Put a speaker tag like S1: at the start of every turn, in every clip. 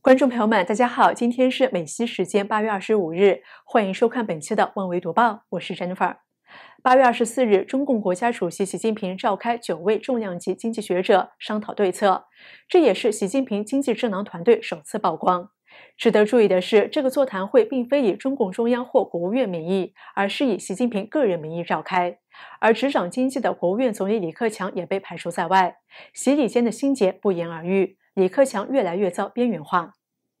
S1: 观众朋友们，大家好！今天是美西时间八月二十五日，欢迎收看本期的《万维读报》，我是 Jennifer。八月二十四日，中共国家主席习近平召开九位重量级经济学者商讨对策，这也是习近平经济智囊团队首次曝光。值得注意的是，这个座谈会并非以中共中央或国务院名义，而是以习近平个人名义召开，而执掌经济的国务院总理李克强也被排除在外。席底间的心结不言而喻，李克强越来越遭边缘化。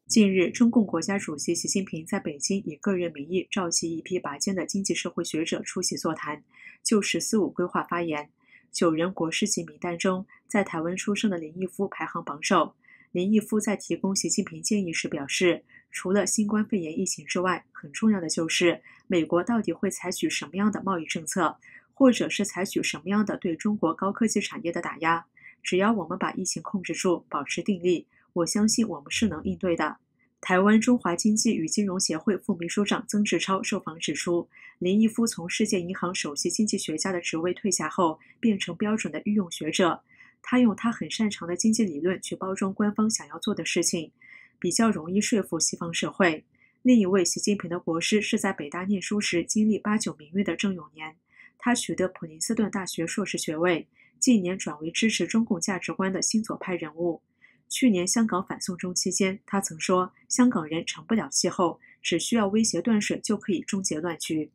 S1: 近日，中共国家主席习近平在北京以个人名义召集一批拔尖的经济社会学者出席座谈，就“十四五”规划发言。九人国师级名单中，在台湾出生的林毅夫排行榜首。林毅夫在提供习近平建议时表示，除了新冠肺炎疫情之外，很重要的就是美国到底会采取什么样的贸易政策，或者是采取什么样的对中国高科技产业的打压。只要我们把疫情控制住，保持定力，我相信我们是能应对的。台湾中华经济与金融协会副秘书长曾志超受访指出，林毅夫从世界银行首席经济学家的职位退下后，变成标准的御用学者。他用他很擅长的经济理论去包装官方想要做的事情，比较容易说服西方社会。另一位习近平的国师是在北大念书时经历八九民运的郑永年，他取得普林斯顿大学硕士学位，近年转为支持中共价值观的新左派人物。去年香港反送中期间，他曾说：“香港人成不了气候，只需要威胁断水就可以终结乱局。”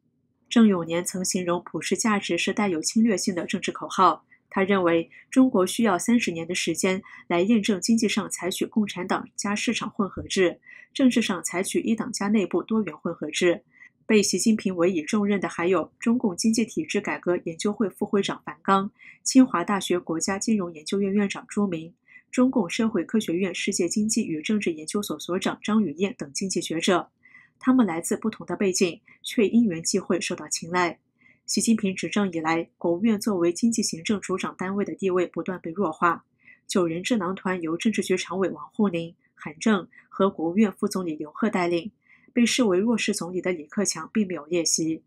S1: 郑永年曾形容普世价值是带有侵略性的政治口号。他认为，中国需要三十年的时间来验证经济上采取共产党加市场混合制，政治上采取一党加内部多元混合制。被习近平委以重任的还有中共经济体制改革研究会副会长樊纲、清华大学国家金融研究院院长朱明、中共社会科学院世界经济与政治研究所所长张宇燕等经济学者。他们来自不同的背景，却因缘际会受到青睐。习近平执政以来，国务院作为经济行政主掌单位的地位不断被弱化。九人智囊团由政治局常委王沪宁、韩正和国务院副总理刘鹤带领，被视为弱势总理的李克强并没有列席。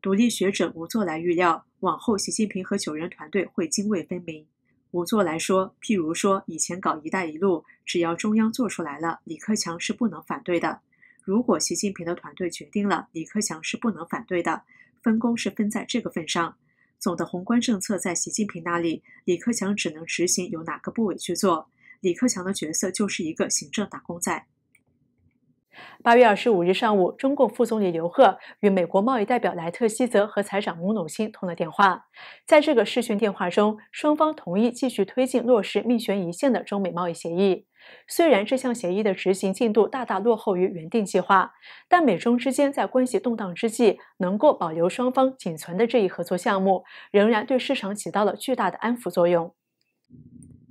S1: 独立学者吴作来预料，往后习近平和九人团队会泾渭分明。吴作来说，譬如说以前搞“一带一路”，只要中央做出来了，李克强是不能反对的；如果习近平的团队决定了，李克强是不能反对的。分工是分在这个份上，总的宏观政策在习近平那里，李克强只能执行，由哪个部委去做？李克强的角色就是一个行政打工仔。八月二十五日上午，中共副总理刘鹤与美国贸易代表莱特希泽和财长姆努钦通了电话。在这个视讯电话中，双方同意继续推进落实命悬一线的中美贸易协议。虽然这项协议的执行进度大大落后于原定计划，但美中之间在关系动荡之际能够保留双方仅存的这一合作项目，仍然对市场起到了巨大的安抚作用。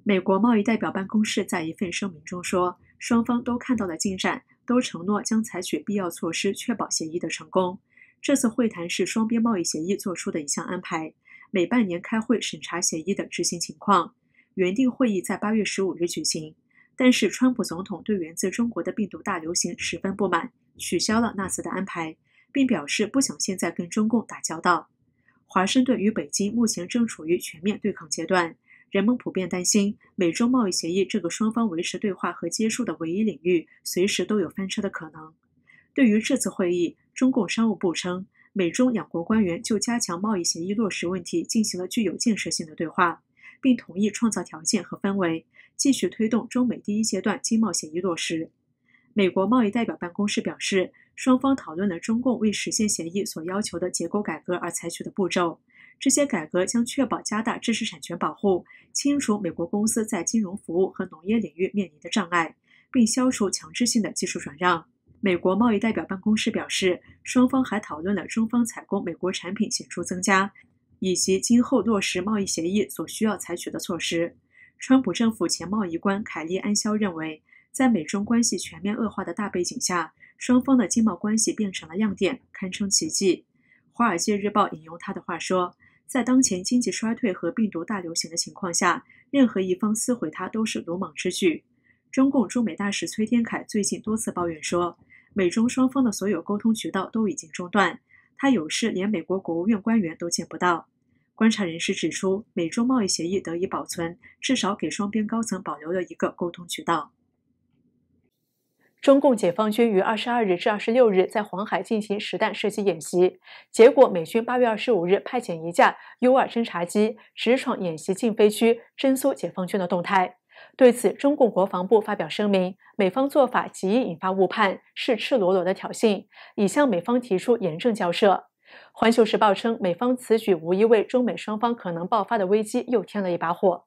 S1: 美国贸易代表办公室在一份声明中说：“双方都看到了进展。”都承诺将采取必要措施确保协议的成功。这次会谈是双边贸易协议做出的一项安排，每半年开会审查协议的执行情况。原定会议在八月十五日举行，但是川普总统对源自中国的病毒大流行十分不满，取消了那次的安排，并表示不想现在跟中共打交道。华盛顿与北京目前正处于全面对抗阶段。人们普遍担心，美中贸易协议这个双方维持对话和接触的唯一领域，随时都有翻车的可能。对于这次会议，中共商务部称，美中两国官员就加强贸易协议落实问题进行了具有建设性的对话，并同意创造条件和氛围，继续推动中美第一阶段经贸协议落实。美国贸易代表办公室表示，双方讨论了中共为实现协议所要求的结构改革而采取的步骤。这些改革将确保加大知识产权保护，清除美国公司在金融服务和农业领域面临的障碍，并消除强制性的技术转让。美国贸易代表办公室表示，双方还讨论了中方采购美国产品显著增加，以及今后落实贸易协议所需要采取的措施。川普政府前贸易官凯利安肖认为，在美中关系全面恶化的大背景下，双方的经贸关系变成了亮点，堪称奇迹。《华尔街日报》引用他的话说。在当前经济衰退和病毒大流行的情况下，任何一方撕毁它都是鲁莽之举。中共驻美大使崔天凯最近多次抱怨说，美中双方的所有沟通渠道都已经中断，他有事连美国国务院官员都见不到。观察人士指出，美中贸易协议得以保存，至少给双边高层保留了一个沟通渠道。中共解放军于二十二日至二十六日在黄海进行实弹射击演习，结果美军八月二十五日派遣一架 U 二侦察机直闯演习禁飞区，侦搜解放军的动态。对此，中共国防部发表声明，美方做法极易引发误判，是赤裸裸的挑衅，已向美方提出严正交涉。环球时报称，美方此举无疑为中美双方可能爆发的危机又添了一把火。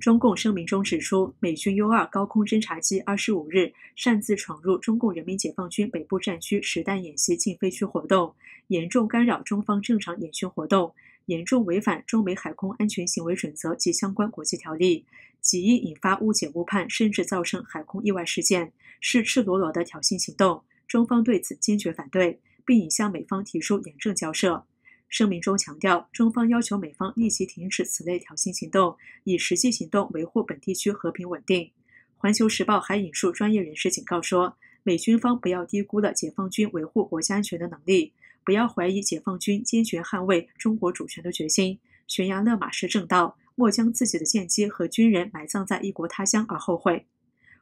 S1: 中共声明中指出，美军 U2 高空侦察机25日擅自闯入中共人民解放军北部战区实弹演习禁飞区活动，严重干扰中方正常演训活动，严重违反中美海空安全行为准则及相关国际条例，极易引发误解误判，甚至造成海空意外事件，是赤裸裸的挑衅行动。中方对此坚决反对，并已向美方提出严正交涉。声明中强调，中方要求美方立即停止此类挑衅行动，以实际行动维护本地区和平稳定。环球时报还引述专业人士警告说，美军方不要低估了解放军维护国家安全的能力，不要怀疑解放军坚决捍卫中国主权的决心。悬崖勒马是正道，莫将自己的剑机和军人埋葬在异国他乡而后悔。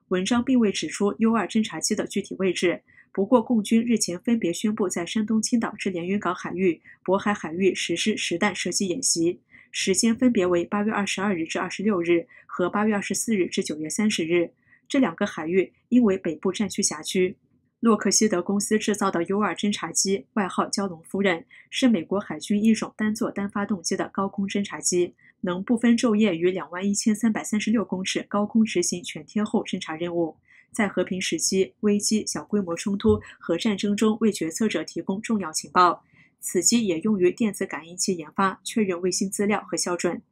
S1: 文章并未指出 U 二侦察机的具体位置。不过，共军日前分别宣布在山东青岛至连云港海域、渤海海域实施实弹射击演习，时间分别为八月二十二日至二十六日和八月二十四日至九月三十日。这两个海域应为北部战区辖区。洛克希德公司制造的 U-2 侦察机，外号“蛟龙夫人”，是美国海军一种单座单发动机的高空侦察机，能不分昼夜于两万一千三百三十六公尺高空执行全天候侦察任务。在和平时期、危机、小规模冲突和战争中为决策者提供重要情报。此机也用于电子感应器研发、确认卫星资料和校准。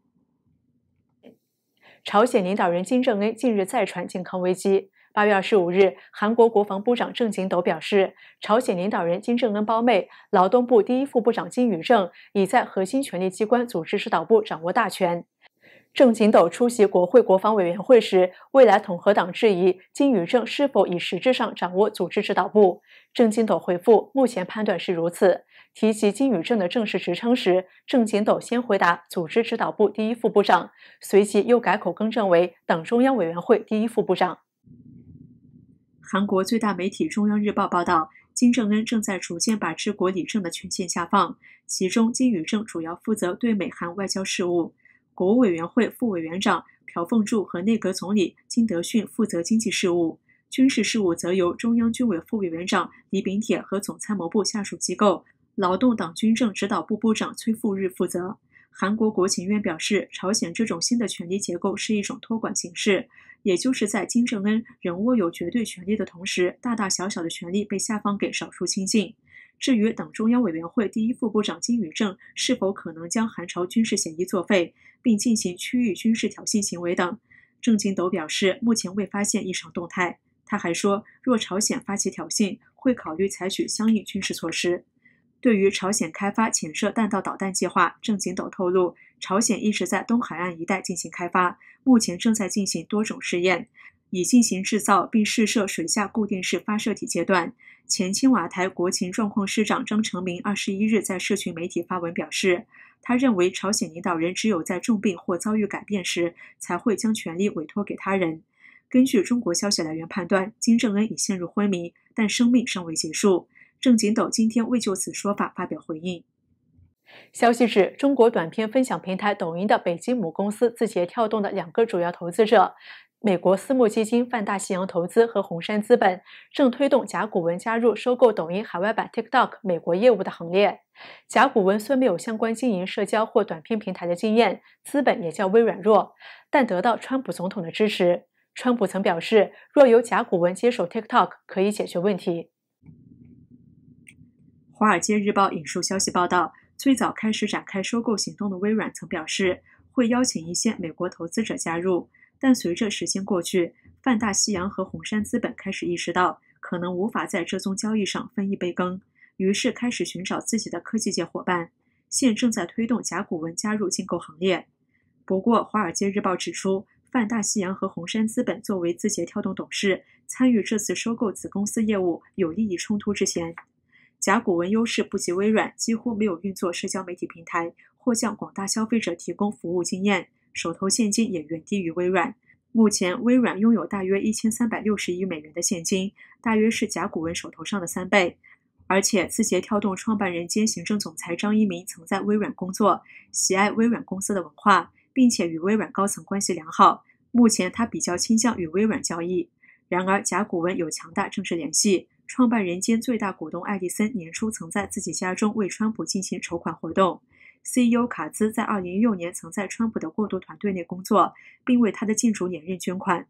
S1: 朝鲜领导人金正恩近日再传健康危机。八月二十五日，韩国国防部长郑景斗表示，朝鲜领导人金正恩胞妹、劳动部第一副部长金宇正已在核心权力机关组织指导部掌握大权。郑景斗出席国会国防委员会时，未来统合党质疑金宇正是否已实质上掌握组织指导部。郑景斗回复：目前判断是如此。提及金宇正的正式职称时，郑景斗先回答组织指导部第一副部长，随即又改口更正为党中央委员会第一副部长。韩国最大媒体中央日报报道，金正恩正在逐渐把治国理政的权限下放，其中金宇正主要负责对美韩外交事务。国务委员会副委员长朴凤柱和内阁总理金德训负责经济事务，军事事务则由中央军委副委员长李炳铁和总参谋部下属机构劳动党军政指导部部长崔富日负责。韩国国情院表示，朝鲜这种新的权力结构是一种托管形式，也就是在金正恩仍握有绝对权力的同时，大大小小的权力被下放给少数亲信。至于党中央委员会第一副部长金宇正是否可能将韩朝军事协议作废，并进行区域军事挑衅行为等，郑金斗表示，目前未发现异常动态。他还说，若朝鲜发起挑衅，会考虑采取相应军事措施。对于朝鲜开发潜射弹道导弹计划，郑景斗透露，朝鲜一直在东海岸一带进行开发，目前正在进行多种试验，已进行制造并试射水下固定式发射体阶段。前青瓦台国情状况师长张成明二十一日在社群媒体发文表示，他认为朝鲜领导人只有在重病或遭遇改变时，才会将权力委托给他人。根据中国消息来源判断，金正恩已陷入昏迷，但生命尚未结束。郑锦斗今天未就此说法发表回应。消息指，中国短片分享平台抖音的北京母公司字节跳动的两个主要投资者，美国私募基金泛大西洋投资和红杉资本，正推动甲骨文加入收购抖音海外版 TikTok 美国业务的行列。甲骨文虽没有相关经营社交或短片平台的经验，资本也较微软弱，但得到川普总统的支持。川普曾表示，若由甲骨文接手 TikTok，可以解决问题。《华尔街日报》引述消息报道，最早开始展开收购行动的微软曾表示，会邀请一些美国投资者加入。但随着时间过去，泛大西洋和红杉资本开始意识到可能无法在这宗交易上分一杯羹，于是开始寻找自己的科技界伙伴，现正在推动甲骨文加入竞购行列。不过，《华尔街日报》指出，泛大西洋和红杉资本作为字节跳动董事，参与这次收购子公司业务有利益冲突之嫌。甲骨文优势不及微软，几乎没有运作社交媒体平台或向广大消费者提供服务经验，手头现金也远低于微软。目前，微软拥有大约一千三百六十亿美元的现金，大约是甲骨文手头上的三倍。而且，字节跳动创办人兼行政总裁张一鸣曾在微软工作，喜爱微软公司的文化，并且与微软高层关系良好。目前，他比较倾向与微软交易。然而，甲骨文有强大政治联系。创办人间最大股东爱迪森年初曾在自己家中为川普进行筹款活动。CEO 卡兹在二零一六年曾在川普的过渡团队内工作，并为他的竞逐连任捐款。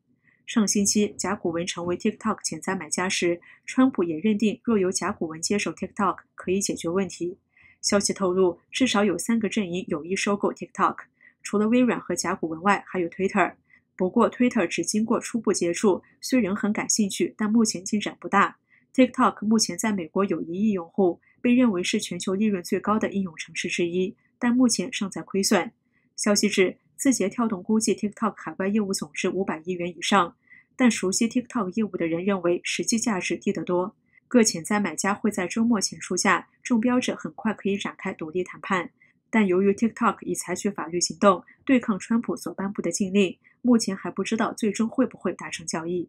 S1: 上星期，甲骨文成为 TikTok 潜在买家时，川普也认定若由甲骨文接手 TikTok 可以解决问题。消息透露，至少有三个阵营有意收购 TikTok，除了微软和甲骨文外，还有 Twitter。不过，Twitter 只经过初步接触，虽仍很感兴趣，但目前进展不大。TikTok 目前在美国有一亿用户，被认为是全球利润最高的应用程式之一，但目前尚在亏损。消息指，字节跳动估计 TikTok 海外业务总值五百亿元以上，但熟悉 TikTok 业务的人认为实际价值低得多。各潜在买家会在周末前出价，中标者很快可以展开独立谈判。但由于 TikTok 已采取法律行动对抗川普所颁布的禁令，目前还不知道最终会不会达成交易。